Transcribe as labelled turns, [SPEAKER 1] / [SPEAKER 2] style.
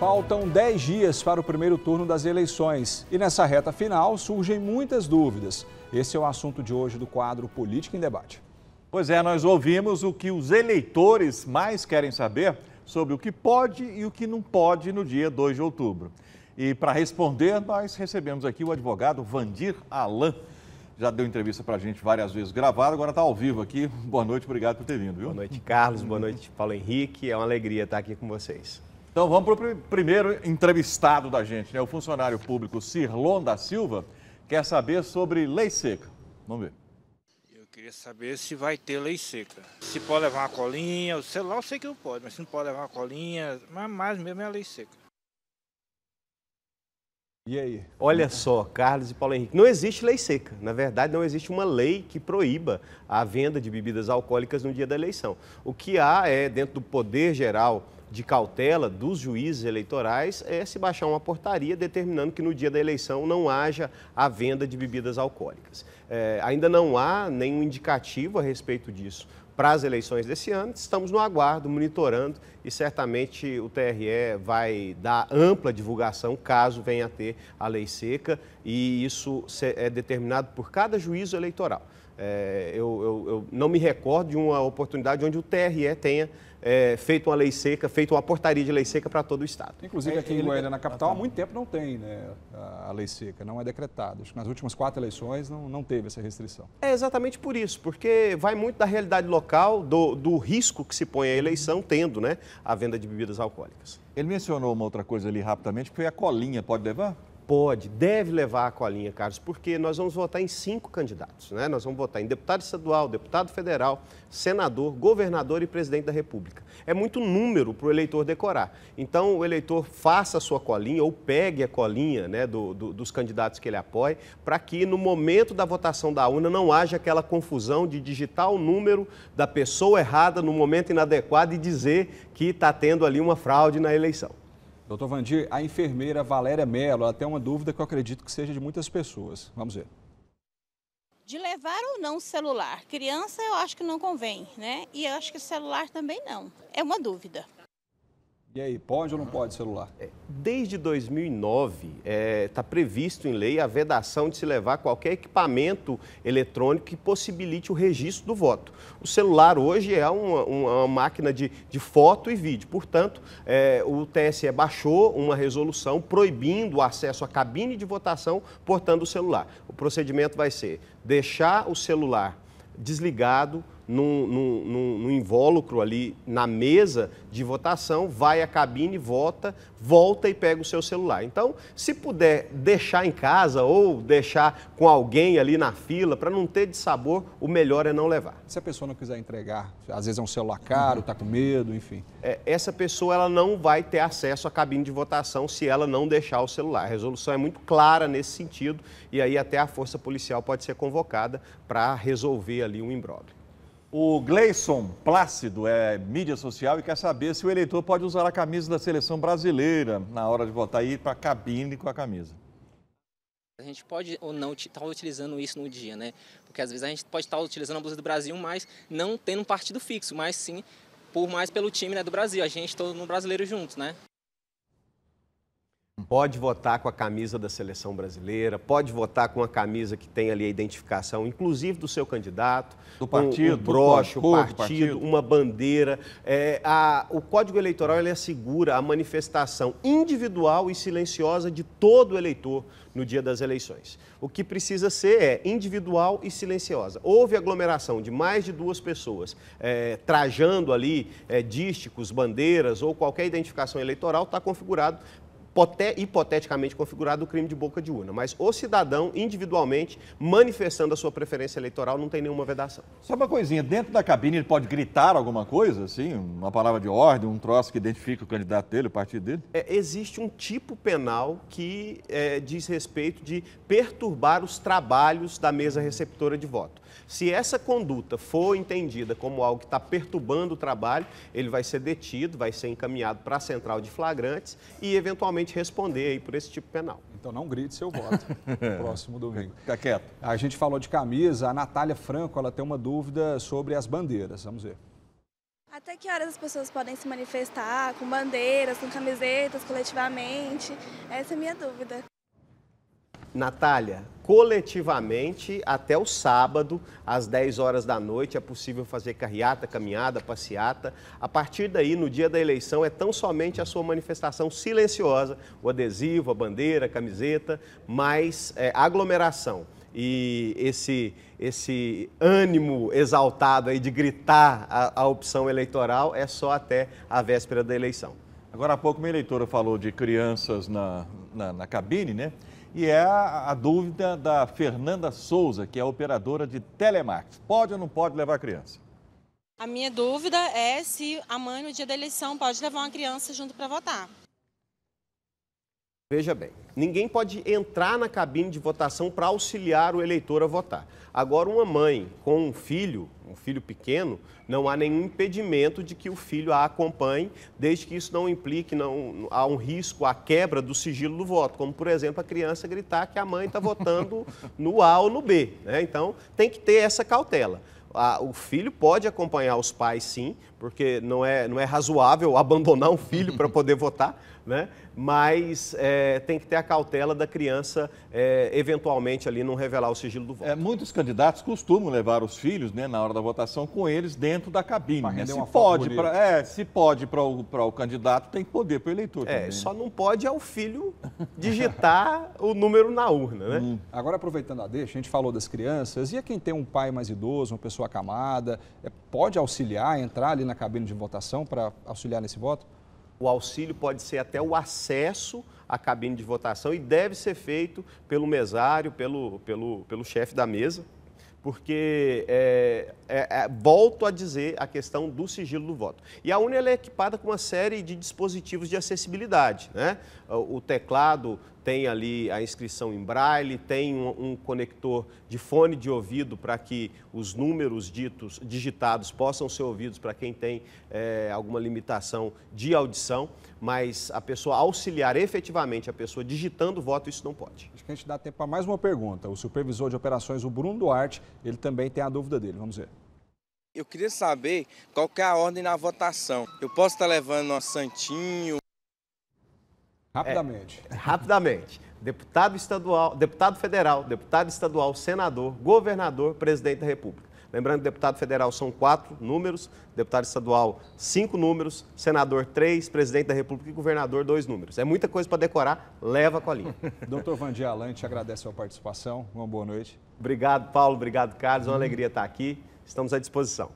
[SPEAKER 1] Faltam 10 dias para o primeiro turno das eleições e nessa reta final surgem muitas dúvidas. Esse é o assunto de hoje do quadro Política em Debate.
[SPEAKER 2] Pois é, nós ouvimos o que os eleitores mais querem saber sobre o que pode e o que não pode no dia 2 de outubro. E para responder, nós recebemos aqui o advogado Vandir Alain. Já deu entrevista para a gente várias vezes gravada, agora está ao vivo aqui. Boa noite, obrigado por ter vindo, viu? Boa noite, Carlos. Boa noite, Paulo Henrique. É uma alegria estar aqui com vocês. Então vamos para o primeiro entrevistado da gente, né? O funcionário público Cirlon da Silva quer saber sobre lei seca. Vamos ver.
[SPEAKER 1] Eu queria saber se vai ter lei seca. Se pode levar uma colinha, sei lá, eu sei que não pode, mas se não pode levar uma colinha, mas mais mesmo é a lei seca.
[SPEAKER 3] E aí? Olha só, Carlos e Paulo Henrique, não existe lei seca. Na verdade, não existe uma lei que proíba a venda de bebidas alcoólicas no dia da eleição. O que há é, dentro do poder geral de cautela dos juízes eleitorais é se baixar uma portaria determinando que no dia da eleição não haja a venda de bebidas alcoólicas. É, ainda não há nenhum indicativo a respeito disso para as eleições desse ano. Estamos no aguardo, monitorando e certamente o TRE vai dar ampla divulgação caso venha a ter a lei seca e isso é determinado por cada juízo eleitoral. É, eu, eu, eu não me recordo de uma oportunidade onde o TRE tenha é, feito uma lei seca, feito uma portaria de lei seca para todo o Estado.
[SPEAKER 1] Inclusive é, aqui em Goiânia, na tá capital, há muito tempo não tem né, a lei seca, não é decretada. Acho que nas últimas quatro eleições não, não teve essa restrição.
[SPEAKER 3] É exatamente por isso, porque vai muito da realidade local, do, do risco que se põe à eleição, tendo né, a venda de bebidas alcoólicas. Ele mencionou uma outra coisa ali rapidamente, que foi a colinha. Pode levar? pode, deve levar a colinha, Carlos, porque nós vamos votar em cinco candidatos. Né? Nós vamos votar em deputado estadual, deputado federal, senador, governador e presidente da República. É muito número para o eleitor decorar. Então, o eleitor faça a sua colinha ou pegue a colinha né, do, do, dos candidatos que ele apoia, para que no momento da votação da urna não haja aquela confusão de digitar o número da pessoa errada no momento inadequado e dizer que está tendo ali uma fraude na
[SPEAKER 1] eleição. Doutor Vandir, a enfermeira Valéria Mello, até uma dúvida que eu acredito que seja de muitas pessoas. Vamos ver. De levar ou não o celular? Criança eu acho que não convém, né? E eu acho que celular também não. É uma dúvida. E aí,
[SPEAKER 3] pode ou não pode celular? É, desde 2009, está é, tá previsto em lei a vedação de se levar qualquer equipamento eletrônico que possibilite o registro do voto. O celular hoje é uma, uma máquina de, de, foto e vídeo. Portanto, é, o TSE baixou uma resolução proibindo o acesso à cabine de votação portando o celular. O procedimento vai ser deixar o celular desligado num, num, num, invólucro ali na mesa de votação, vai à cabine, vota, volta e pega o seu celular. Então, se puder deixar em casa ou deixar com alguém ali na fila, para não ter de sabor, o melhor é não levar. Se a pessoa não quiser entregar, às vezes é um celular caro, está
[SPEAKER 1] com medo, enfim.
[SPEAKER 3] É, essa pessoa ela não vai ter acesso à cabine de votação se ela não deixar o celular. A resolução é muito clara nesse sentido
[SPEAKER 2] e aí até a força policial pode ser convocada para resolver ali um imbróglio. O Gleison Plácido é mídia social e quer saber se o eleitor pode usar a camisa da seleção brasileira na hora de votar e ir para a cabine com a camisa.
[SPEAKER 1] A gente pode ou não estar tá utilizando isso no dia, né? Porque às vezes a gente pode estar tá utilizando a blusa do Brasil, mas não tendo um partido fixo, mas sim por mais pelo time né, do Brasil. A gente todo no brasileiro juntos, né?
[SPEAKER 3] Pode votar com a camisa da seleção brasileira, pode votar com a camisa que tem ali a identificação, inclusive do seu candidato, do partido, um, um broche, do partido, partido, uma bandeira. É, a, o Código Eleitoral ele assegura a manifestação individual e silenciosa de todo eleitor no dia das eleições. O que precisa ser é individual e silenciosa. Houve aglomeração de mais de duas pessoas é, trajando ali é, dísticos, bandeiras ou qualquer identificação eleitoral, está configurado hipoteticamente configurado o crime de boca de urna. Mas o cidadão, individualmente, manifestando a sua preferência eleitoral, não tem nenhuma vedação.
[SPEAKER 2] Só uma coisinha, dentro da cabine ele pode gritar alguma coisa, assim, uma palavra de ordem, um troço que identifica o candidato dele, o partido dele?
[SPEAKER 3] É, existe um tipo penal que é, diz respeito de perturbar os trabalhos da mesa receptora de voto. Se essa conduta for entendida como algo que está perturbando o trabalho, ele vai ser detido, vai ser encaminhado para a central de flagrantes e, eventualmente, responder aí por esse tipo penal. Então não grite seu voto
[SPEAKER 1] próximo domingo. Fica quieto. A gente falou de camisa, a Natália Franco ela tem uma dúvida sobre as bandeiras. Vamos ver. Até que horas as pessoas podem se manifestar com bandeiras, com
[SPEAKER 3] camisetas, coletivamente? Essa é a minha dúvida.
[SPEAKER 1] Natália,
[SPEAKER 3] coletivamente, até o sábado, às 10 horas da noite, é possível fazer carreata, caminhada, passeata. A partir daí, no dia da eleição, é tão somente a sua manifestação silenciosa, o adesivo, a bandeira, a camiseta, mas é, aglomeração e esse, esse ânimo exaltado aí de
[SPEAKER 2] gritar a, a, opção eleitoral é só até a véspera da eleição. Agora há pouco minha eleitora falou de crianças na, na, na cabine, né? E é a, a dúvida da Fernanda Souza, que é operadora de telemarketing. Pode ou não pode levar a criança?
[SPEAKER 1] A minha dúvida é se a mãe, no dia da eleição, pode levar uma criança junto para votar.
[SPEAKER 3] Veja bem, ninguém pode entrar na cabine de votação para auxiliar o eleitor a votar. Agora, uma mãe com um filho, um filho pequeno, não há nenhum impedimento de que o filho a acompanhe, desde que isso não implique não, há um risco à quebra do sigilo do voto, como, por exemplo, a criança gritar que a mãe está votando no A ou no B. Né? Então, tem que ter essa cautela o filho pode acompanhar os pais, sim, porque não é, não é razoável abandonar um filho para poder votar, né? mas é, tem que ter a cautela da criança é, eventualmente
[SPEAKER 2] ali não revelar o sigilo do voto. É, muitos candidatos costumam levar os filhos né, na hora da votação com eles dentro da cabine. Né? Se, pode pra, é, se pode para o, o candidato, tem que poder para o eleitor. É, também. Né? só não pode é o filho digitar o número na urna. Né? Hum.
[SPEAKER 1] Agora, aproveitando a deixa, a gente falou das crianças, e a quem tem um pai mais idoso, uma pessoa acamada, é, pode auxiliar, entrar ali na cabine de votação para auxiliar nesse voto? o auxílio pode
[SPEAKER 3] ser até o acesso à cabine de votação e deve ser feito pelo mesário, pelo, pelo, pelo chefe da mesa, porque é, é, é, volto a dizer a questão do sigilo do voto. E a urna é equipada com uma série de dispositivos de acessibilidade. Né? O, o teclado tem ali a inscrição em braille, tem um, um conector de fone de ouvido para que os números ditos, digitados possam ser ouvidos para quem tem é, alguma limitação de audição, mas a pessoa auxiliar efetivamente a pessoa digitando o voto, isso não pode.
[SPEAKER 1] Acho que a gente dá tempo para mais uma pergunta. O supervisor de operações, o Bruno Duarte, ele também tem a dúvida dele. Vamos ver.
[SPEAKER 2] Eu queria saber qual que é a ordem na votação. Eu posso estar levando um santinho?
[SPEAKER 3] Rapidamente. É, rapidamente. Deputado estadual, deputado federal, deputado estadual, senador, governador, presidente da República. Lembrando que deputado federal são quatro números, deputado estadual, cinco números, senador, três, presidente da República e governador, dois números. É muita coisa para decorar, leva a colinha.
[SPEAKER 1] Doutor Vandir Allan, agradece a sua participação.
[SPEAKER 2] Uma boa noite. Obrigado, Paulo. Obrigado, Carlos. Uma hum. alegria estar aqui. Estamos à disposição.